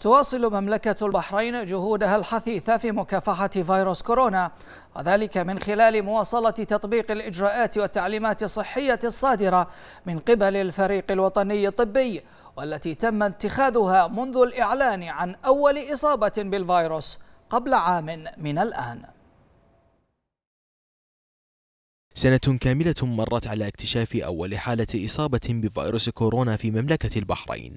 تواصل مملكة البحرين جهودها الحثيثة في مكافحة فيروس كورونا وذلك من خلال مواصلة تطبيق الإجراءات والتعليمات الصحية الصادرة من قبل الفريق الوطني الطبي والتي تم اتخاذها منذ الإعلان عن أول إصابة بالفيروس قبل عام من الآن سنة كاملة مرت على اكتشاف أول حالة إصابة بفيروس كورونا في مملكة البحرين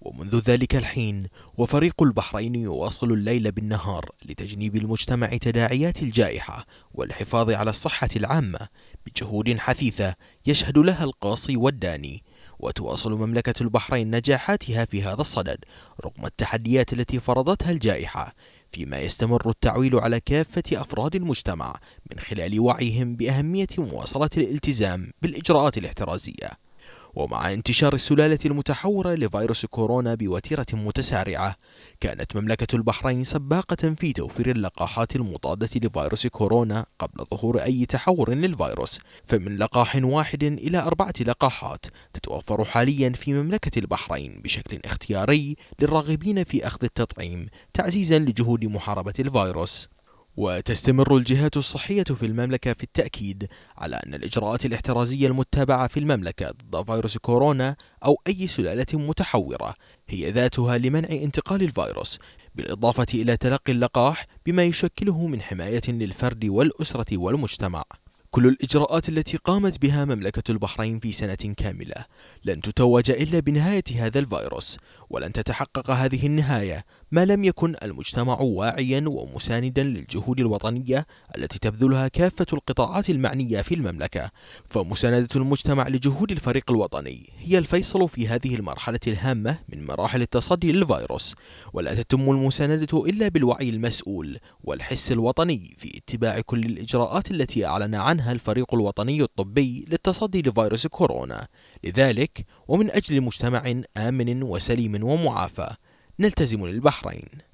ومنذ ذلك الحين وفريق البحرين يواصل الليل بالنهار لتجنيب المجتمع تداعيات الجائحة والحفاظ على الصحة العامة بجهود حثيثة يشهد لها القاصي والداني وتواصل مملكة البحرين نجاحاتها في هذا الصدد رغم التحديات التي فرضتها الجائحة فيما يستمر التعويل على كافة أفراد المجتمع من خلال وعيهم بأهمية مواصلة الالتزام بالإجراءات الاحترازية ومع انتشار السلالة المتحورة لفيروس كورونا بوتيرة متسارعة كانت مملكة البحرين سباقة في توفير اللقاحات المضادة لفيروس كورونا قبل ظهور أي تحور للفيروس فمن لقاح واحد إلى أربعة لقاحات تتوفر حاليا في مملكة البحرين بشكل اختياري للراغبين في أخذ التطعيم تعزيزا لجهود محاربة الفيروس وتستمر الجهات الصحية في المملكة في التأكيد على أن الإجراءات الاحترازية المتبعة في المملكة ضد فيروس كورونا أو أي سلالة متحورة هي ذاتها لمنع انتقال الفيروس بالإضافة إلى تلقي اللقاح بما يشكله من حماية للفرد والأسرة والمجتمع كل الإجراءات التي قامت بها مملكة البحرين في سنة كاملة لن تتوج إلا بنهاية هذا الفيروس ولن تتحقق هذه النهاية ما لم يكن المجتمع واعيا ومساندا للجهود الوطنية التي تبذلها كافة القطاعات المعنية في المملكة فمساندة المجتمع لجهود الفريق الوطني هي الفيصل في هذه المرحلة الهامة من مراحل التصدي للفيروس ولا تتم المساندة إلا بالوعي المسؤول والحس الوطني في اتباع كل الإجراءات التي أعلن عنها منها الفريق الوطني الطبي للتصدي لفيروس كورونا لذلك ومن أجل مجتمع آمن وسليم ومعافى نلتزم للبحرين